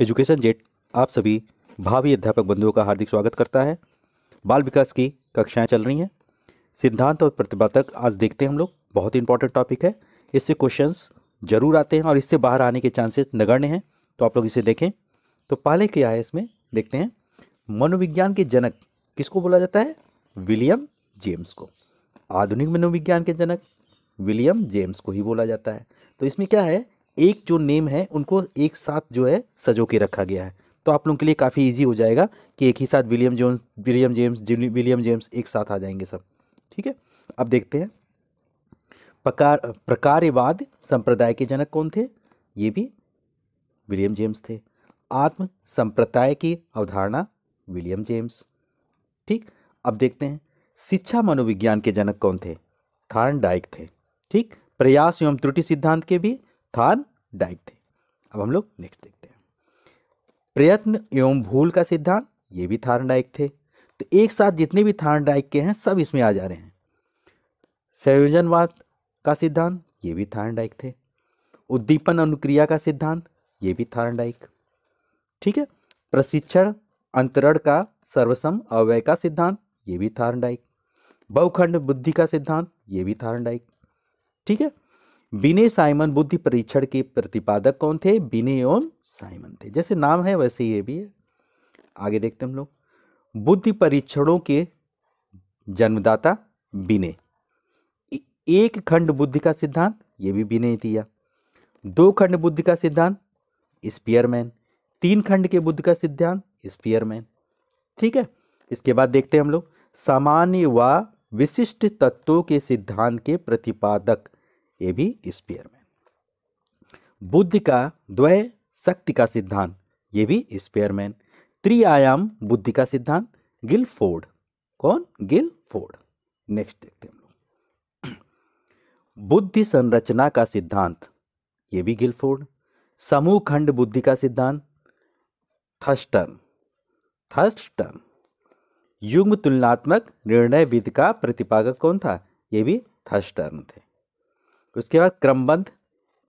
Education jet आप सभी भावी अध्यापक बंधुओं का हार्दिक स्वागत करता है बाल विकास की कक्षाएं चल रही हैं सिद्धांत और प्रतिभा तक आज देखते हैं हम लोग बहुत ही इंपॉर्टेंट टॉपिक है इससे क्वेश्चंस जरूर आते हैं और इससे बाहर आने के चांसेस नगण्य हैं तो आप लोग इसे देखें तो पहले क्या है इसमें देखते हैं मनोविज्ञान के जनक किसको बोला जाता है विलियम जेम्स को आधुनिक मनोविज्ञान के जनक विलियम जेम्स को ही बोला जाता है तो इसमें क्या है एक जो नेम है उनको एक साथ जो है सजो के रखा गया है तो आप लोगों के लिए काफ़ी इजी हो जाएगा कि एक ही साथ William Jones William James William James एक साथ आ जाएंगे सब ठीक है अब देखते हैं प्रकार प्रकारवाद संप्रदाय के जनक कौन थे ये भी विलियम जेम्स थे आत्म संप्रदाय की अवधारणा विलियम जेम्स ठीक अब देखते हैं शिक्षा मनोविज्ञान के जनक कौन थे थार्न डाइक थे ठीक प्रयास एवं त्रुटि सिद्धांत के भी थान डाइक थे अब हम लोग नेक्स्ट देखते हैं प्रयत्न एवं भूल का सिद्धांत ये भी थान डाइक थे तो एक साथ जितने भी थान डाइक के हैं सब इसमें आ जा रहे हैं संयोजनवाद का सिद्धांत ये भी थान डाइक थे उद्दीपन अनुक्रिया का सिद्धांत ये भी थान डाइक ठीक है प्रशिक्षण अंतरण का सर्वसम अव्यय का सिद्धांत ये भी डाइक बहुखंड बुद्धि का सिद्धांत ये भी डाइक ठीक है बिने साइमन बुद्धि परीक्षण के प्रतिपादक कौन थे बिने एवं साइमन थे जैसे नाम है वैसे ये भी है आगे देखते हम लोग बुद्धि परीक्षणों के जन्मदाता बिने एक खंड बुद्धि का सिद्धांत ये भी बिने दिया दो खंड बुद्धि का सिद्धांत स्पियरमैन तीन खंड के बुद्धि का सिद्धांत स्पियरमैन ठीक है इसके बाद देखते हैं हम लोग सामान्य व विशिष्ट तत्वों के सिद्धांत के प्रतिपादक ये भी स्पीयर में बुद्धि का द्वय शक्ति का सिद्धांत ये भी स्पेयरमैन त्रिआयाम बुद्धि का सिद्धांत गिल फोर्ड कौन गिल फोर्ड नेक्स्ट देखते हैं हम लोग बुद्धि संरचना का सिद्धांत ये भी गिल फोर्ड समूह खंड बुद्धि का सिद्धांत थर्स्टन थर्स्टन युग्म तुलनात्मक निर्णय विद का प्रतिपादक कौन था ये भी थर्स्टर्न थे उसके बाद क्रमबंध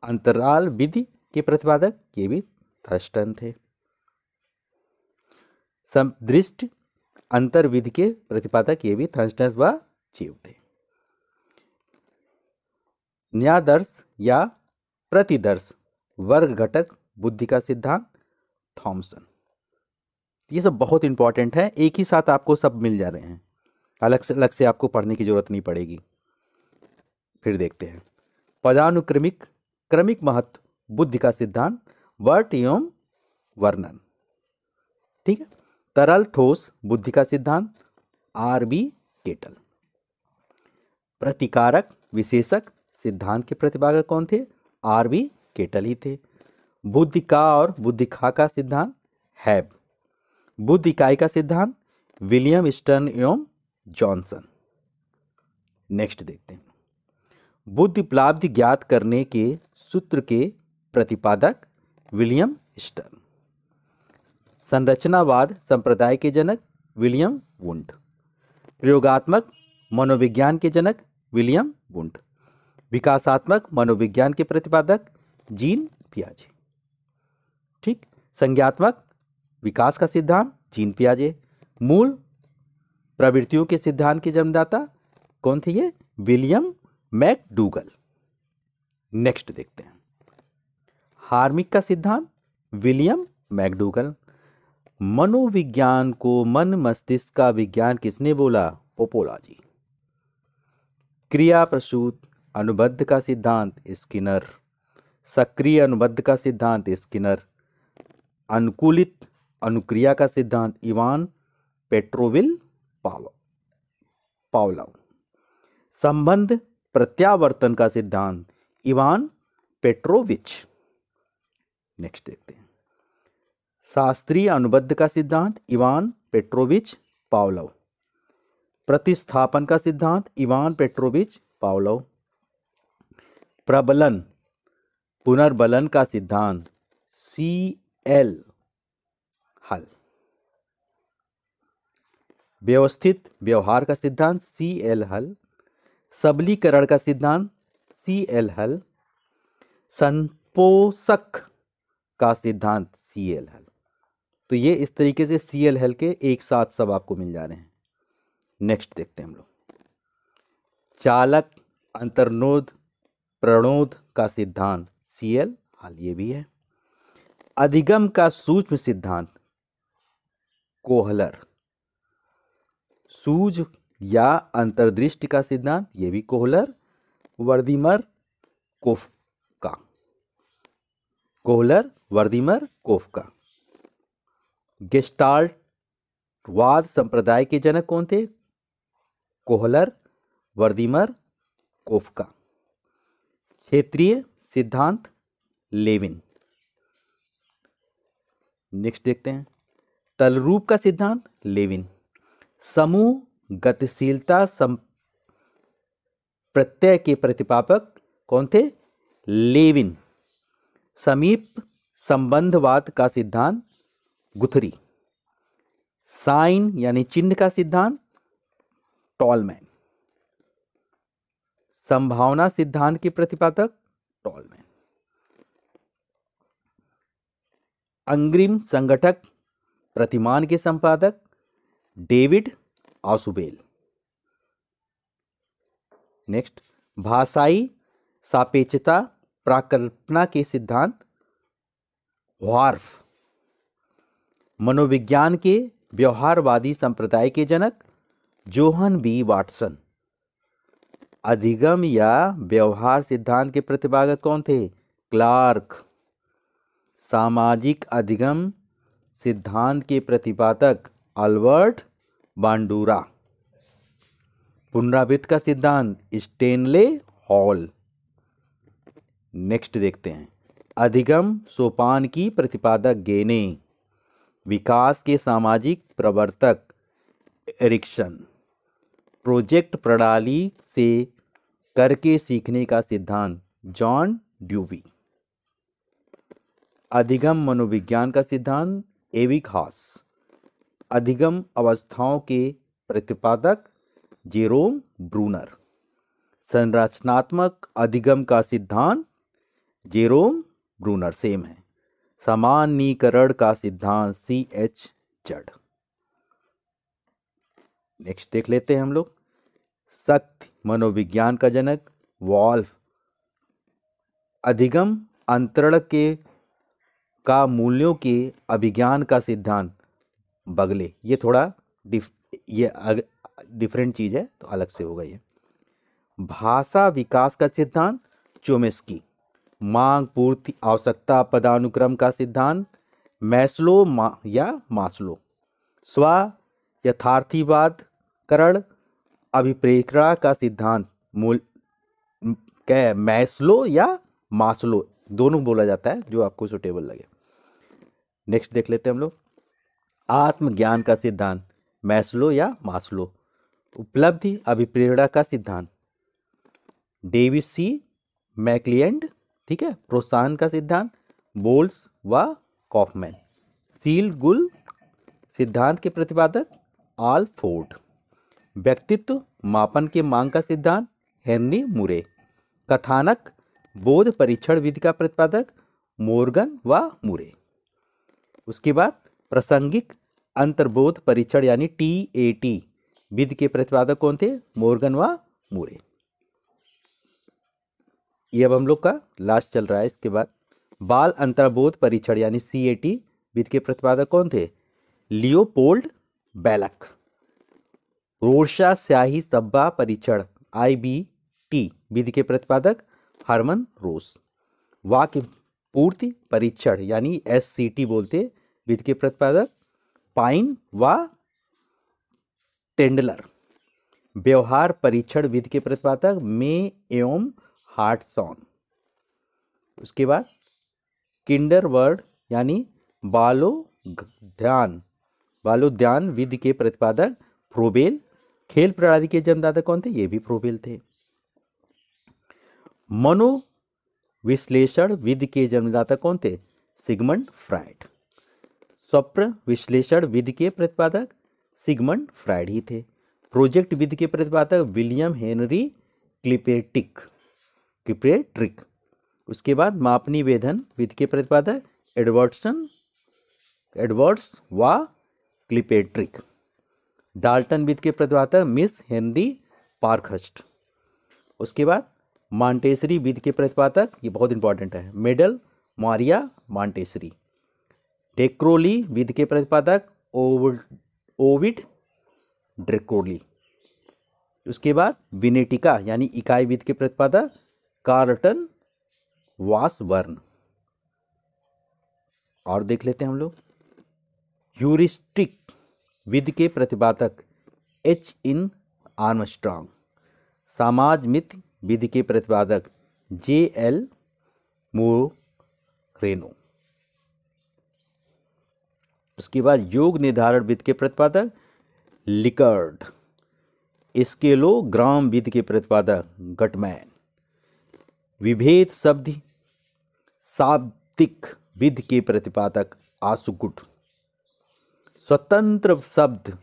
अंतराल विधि के प्रतिपादक ये भी थर्स्टन थे समदृष्ट अंतर्विधि के प्रतिपादक ये भी थर्स्टन व जीव थे न्यादर्श या प्रतिदर्श वर्ग घटक बुद्धि का सिद्धांत थॉमसन ये सब बहुत इंपॉर्टेंट है एक ही साथ आपको सब मिल जा रहे हैं अलग से अलग से आपको पढ़ने की ज़रूरत नहीं पड़ेगी फिर देखते हैं पदानुक्रमिक क्रमिक महत्व बुद्धि का सिद्धांत वर्ट एवं वर्णन ठीक है तरल ठोस बुद्धि का सिद्धांत आर बी केटल प्रतिकारक विशेषक सिद्धांत के प्रतिभागक कौन थे आर बी केटल ही थे बुद्धि का और बुद्धि खा का सिद्धांत हैब बुद्धि इकाई का सिद्धांत विलियम स्टर्न एवं जॉनसन नेक्स्ट देखते हैं बुद्ध उपलब्धि ज्ञात करने के सूत्र के प्रतिपादक विलियम स्टर्न संरचनावाद संप्रदाय के जनक विलियम वुंड प्रयोगात्मक मनोविज्ञान के जनक विलियम वुंड विकासात्मक मनोविज्ञान के प्रतिपादक जीन पियाजे ठीक संज्ञात्मक विकास का सिद्धांत जीन पियाजे मूल प्रवृत्तियों के सिद्धांत के जन्मदाता कौन थे ये विलियम मैक डूगल नेक्स्ट देखते हैं हार्मिक का सिद्धांत विलियम मैकडूगल मनोविज्ञान को मन मस्तिष्क का विज्ञान किसने बोला पोपोलॉजी क्रिया प्रसूत अनुबद्ध का सिद्धांत स्किनर सक्रिय अनुबद्ध का सिद्धांत स्किनर अनुकूलित अनुक्रिया का सिद्धांत इवान पेट्रोविल पावलो पावलाव संबंध प्रत्यावर्तन का सिद्धांत इवान पेट्रोविच नेक्स्ट देखते हैं शास्त्रीय अनुबद्ध का सिद्धांत इवान पेट्रोविच पावलव प्रतिस्थापन का सिद्धांत इवान पेट्रोविच पावलव प्रबलन पुनर्बलन का सिद्धांत सी एल हल व्यवस्थित व्यवहार का सिद्धांत सी एल हल सबलीकरण का सिद्धांत सी एल हल संपोषक का सिद्धांत सी एल हल तो ये इस तरीके से सी एल हल के एक साथ सब आपको मिल जा रहे हैं नेक्स्ट देखते हैं हम लोग चालक अंतर्नोद प्रणोद का सिद्धांत सी एल हल ये भी है अधिगम का सूक्ष्म सिद्धांत कोहलर सूज या अंतर्दृष्टि का सिद्धांत ये भी कोहलर वर्दीमर कोफ का कोहलर वर्दीमर कोफ का गेस्टाल्टवाद संप्रदाय के जनक कौन थे कोहलर वर्दीमर कोफ का क्षेत्रीय सिद्धांत लेविन नेक्स्ट देखते हैं तलरूप का सिद्धांत लेविन समूह गतिशीलता सम प्रत्यय के प्रतिपापक कौन थे लेविन समीप संबंधवाद का सिद्धांत गुथरी साइन यानी चिन्ह का सिद्धांत टॉलमैन संभावना सिद्धांत के प्रतिपादक टॉलमैन अंग्रिम संगठक प्रतिमान के संपादक डेविड आसुबेल नेक्स्ट भाषाई सापेक्षता प्राकल्पना के सिद्धांत वार्फ मनोविज्ञान के व्यवहारवादी संप्रदाय के जनक जोहन बी वाटसन अधिगम या व्यवहार सिद्धांत के प्रतिभागक कौन थे क्लार्क सामाजिक अधिगम सिद्धांत के प्रतिपादक अल्बर्ट बांडूरा पुनरावृत्त का सिद्धांत स्टेनले हॉल नेक्स्ट देखते हैं अधिगम सोपान की प्रतिपादक गेने विकास के सामाजिक प्रवर्तक एरिक्शन प्रोजेक्ट प्रणाली से करके सीखने का सिद्धांत जॉन ड्यूबी अधिगम मनोविज्ञान का सिद्धांत एविक हास अधिगम अवस्थाओं के प्रतिपादक जेरोम ब्रूनर संरचनात्मक अधिगम का सिद्धांत जेरोम ब्रूनर सेम है सामान्यकरण का सिद्धांत सी एच जड नेक्स्ट देख लेते हैं हम लोग शक्ति मनोविज्ञान का जनक वॉल्फ अधिगम अंतरण के का मूल्यों के अभिज्ञान का सिद्धांत बगले ये थोड़ा डिफ ये अग, डिफरेंट चीज़ है तो अलग से होगा ये भाषा विकास का सिद्धांत चोमेस्की मांग पूर्ति आवश्यकता पदानुक्रम का सिद्धांत मैस्लो मा या मास्लो स्व यथार्थीवादकरण अभिप्रेरणा का सिद्धांत मूल क्या मैस्लो या मास्लो दोनों बोला जाता है जो आपको सुटेबल लगे नेक्स्ट देख लेते हैं हम लोग आत्मज्ञान का सिद्धांत मैस्लो या मास्लो उपलब्धि अभिप्रेरणा का सिद्धांत डेविस सी मैकलियंड ठीक है प्रोत्साहन का सिद्धांत बोल्स व कॉफमैन सील गुल सिद्धांत के प्रतिपादक आल फोर्ड व्यक्तित्व मापन के मांग का सिद्धांत हेनरी मुरे कथानक बोध परीक्षण विधि का प्रतिपादक मोर्गन व मुरे उसके बाद प्रासंगिक अंतर्बोध परीक्षण यानी टी ए टी विद के प्रतिपादक कौन थे मोर्गन व मूरे ये अब हम लोग का लास्ट चल रहा है इसके बाद बाल अंतर्बोध परीक्षण यानी सी ए टी विद के प्रतिपादक कौन थे लियोपोल्ड बैलक रोर्शा स्याही सब्बा परीक्षण आई बी टी विधि के प्रतिपादक हरमन रोस वाक्य पूर्ति परीक्षण यानी एस सी टी बोलते विद के प्रतिपादक पाइन व टेंडलर व्यवहार परीक्षण विद के प्रतिपादक मे एवं हार्टसॉन उसके बाद किंडर वर्ड यानी बालो ध्यान बालो ध्यान विद के प्रतिपादक प्रोबेल खेल प्रणाली के जन्मदाता कौन थे ये भी प्रोबेल थे मनोविश्लेषण विद के जन्मदाता कौन थे सिगमंड फ्राइड स्वप्न विश्लेषण विधि के प्रतिपादक सिगमंड फ्राइड ही थे प्रोजेक्ट विधि के प्रतिपादक विलियम हेनरी क्लिपेटिक क्लिपेट्रिक उसके बाद मापनी वेधन विधि के प्रतिपादक एडवर्डसन एडवर्ड्स व क्लिपेट्रिक डाल्टन विधि के प्रतिपादक मिस हेनरी पार्कहस्ट उसके बाद मांटेसरी विधि के प्रतिपादक ये बहुत इंपॉर्टेंट है मेडल मारिया मांटेसरी टेक्रोली विद के प्रतिपादक ओविड ड्रेक्रोली उसके बाद विनेटिका यानी इकाई विद के प्रतिपादक कार्टन वासवर्न और देख लेते हैं हम लोग ह्यूरिस्टिक विद के प्रतिपादक एच इन आर्मस्ट्रांग समाज मित विधि के प्रतिपादक जे एल मोरेनो उसके बाद योग निर्धारण विद के प्रतिपादक लिकर्ड ग्राम विधि के प्रतिपादक गटमैन विभेद शब्द शाब्दिक विधि के प्रतिपादक आसुगुट स्वतंत्र शब्द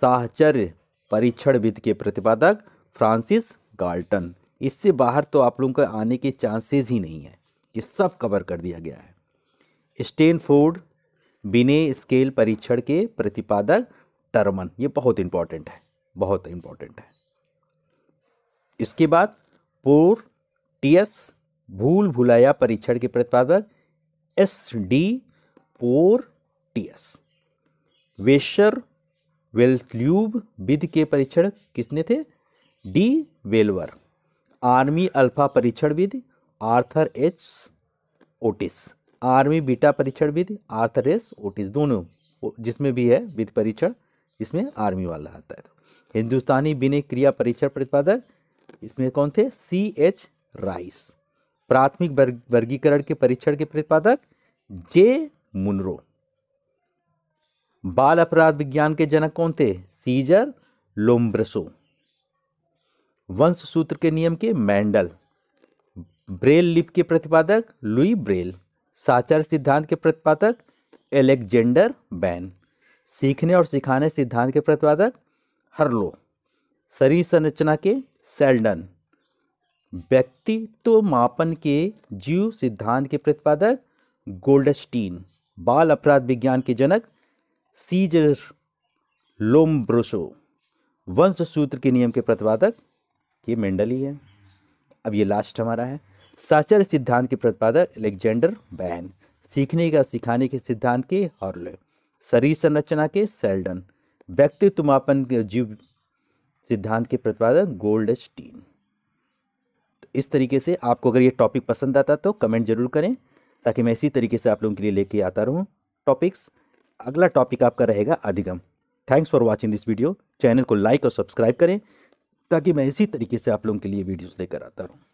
साहचर्य परीक्षण विधि के प्रतिपादक फ्रांसिस गाल्टन इससे बाहर तो आप लोगों का आने के चांसेस ही नहीं है ये सब कवर कर दिया गया है स्टेनफोर्ड बिने स्केल परीक्षण के प्रतिपादक टर्मन ये बहुत इंपॉर्टेंट है बहुत इंपॉर्टेंट है इसके बाद पोर टीएस भूल भुलाया परीक्षण के प्रतिपादक S D Porteus Wechsler वेल्थल्यूब विद के परीक्षण किसने थे डी वेलवर आर्मी अल्फा परीक्षण विद Arthur H Otis army beta परीक्षण विद आर्थरेस ओटिस दोनों जिसमें भी है विद परीक्षण इसमें आर्मी वाला आता है तो। हिंदुस्तानी विनय क्रिया परीक्षण प्रतिपादक इसमें कौन थे सी एच राइस प्राथमिक वर्गीकरण के परीक्षण के प्रतिपादक जे मुनरो बाल अपराध विज्ञान के जनक कौन थे सीजर लोम्ब्रसो वंश सूत्र के नियम के मैंडल ब्रेल लिप के प्रतिपादक लुई ब्रेल साचर सिद्धांत के प्रतिपादक एलेक्जेंडर बैन सीखने और सिखाने सिद्धांत के प्रतिपादक हर्लो शरीर संरचना के सेल्डन व्यक्तित्व मापन के जीव सिद्धांत के प्रतिपादक गोल्डस्टीन बाल अपराध विज्ञान के जनक सीजर लोम्ब्रोसो वंश सूत्र के नियम के प्रतिपादक ये मेंडली है अब ये लास्ट हमारा है साचर सिद्धांत के प्रतिपादक एलेक्जेंडर बैन सीखने का सिखाने के सिद्धांत के हॉर्ले शरीर संरचना के सेल्डन के जीव सिद्धांत के प्रतिपादक गोल्ड स्टीन तो इस तरीके से आपको अगर ये टॉपिक पसंद आता तो कमेंट जरूर करें ताकि मैं इसी तरीके से आप लोगों के लिए लेके आता रहूँ टॉपिक्स अगला टॉपिक आपका रहेगा अधिगम thanks for watching this video channel को लाइक और सब्सक्राइब करें ताकि मैं इसी तरीके से आप लोगों के लिए वीडियोस लेकर आता रहूँ